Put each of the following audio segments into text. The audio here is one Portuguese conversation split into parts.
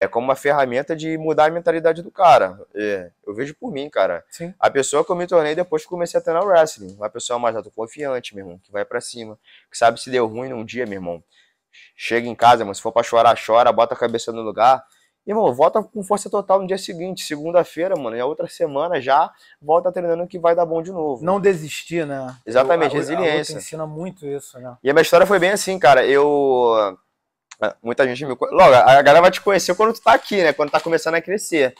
é como uma ferramenta de mudar a mentalidade do cara. É, eu vejo por mim, cara. Sim. A pessoa que eu me tornei depois que comecei a treinar o wrestling. Uma pessoa mais autoconfiante, meu irmão, que vai para cima, que sabe se deu ruim num dia, meu irmão. Chega em casa, mano, se for pra chorar, chora, bota a cabeça no lugar. E, irmão, volta com força total no dia seguinte, segunda-feira, mano, e a outra semana já volta treinando que vai dar bom de novo. Não desistir, né? Exatamente, eu, a, resiliência. A ensina muito isso, né? E a minha história foi bem assim, cara. Eu Muita gente me Logo, a galera vai te conhecer quando tu tá aqui, né? Quando tá começando a crescer.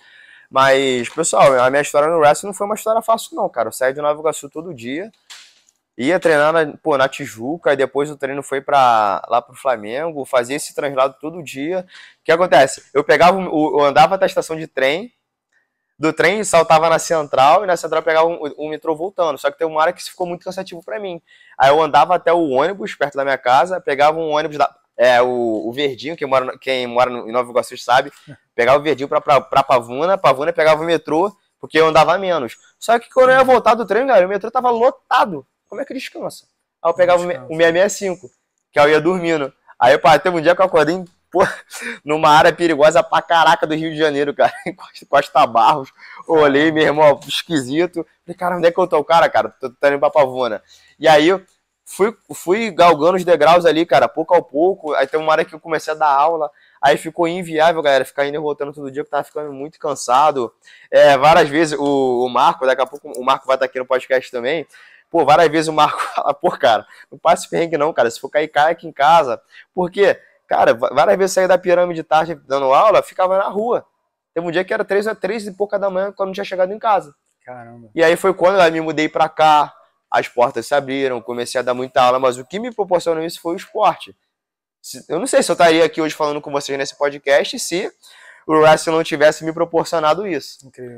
Mas, pessoal, a minha história no wrestling não foi uma história fácil, não, cara. Eu saí de Nova Iguaçu todo dia. Ia treinar na, pô, na Tijuca, e depois o treino foi para lá pro Flamengo, fazia esse translado todo dia. O que acontece? Eu pegava, eu andava até a estação de trem, do trem saltava na central, e na central pegava um, um metrô voltando. Só que tem uma hora que isso ficou muito cansativo para mim. Aí eu andava até o ônibus perto da minha casa, pegava um ônibus da, é, o, o Verdinho, quem mora, quem mora no, em Nova Iguaçu sabe, pegava o Verdinho pra, pra, pra Pavuna, Pavuna pegava o metrô, porque eu andava menos. Só que quando eu ia voltar do treino, galera, o metrô tava lotado. Como é que descansa? Aí eu pegava o o 665, que eu ia dormindo. Aí eu teve um dia que eu acordei em, pô, numa área perigosa pra caraca do Rio de Janeiro, cara, em Costa Barros. olhei, meu irmão, esquisito. Falei, cara, onde é que eu tô? Cara, cara, tô, tô indo pra Pavuna. E aí fui, fui galgando os degraus ali, cara, pouco a pouco. Aí tem uma hora que eu comecei a dar aula, aí ficou inviável, galera, ficar indo e voltando todo dia, que tava ficando muito cansado. É, várias vezes o, o, Marco, daqui a pouco o Marco vai estar aqui no podcast também. Pô, várias vezes o Marco fala, pô, cara, não passe perrengue não, cara, se for cair, cai aqui em casa. Porque, cara, várias vezes saí da pirâmide tarde dando aula, ficava na rua. Teve um dia que era três, três e pouca da manhã, quando não tinha chegado em casa. Caramba. E aí foi quando eu me mudei pra cá, as portas se abriram, comecei a dar muita aula, mas o que me proporcionou isso foi o esporte. Eu não sei se eu estaria aqui hoje falando com vocês nesse podcast se o wrestling não tivesse me proporcionado isso. Incrível.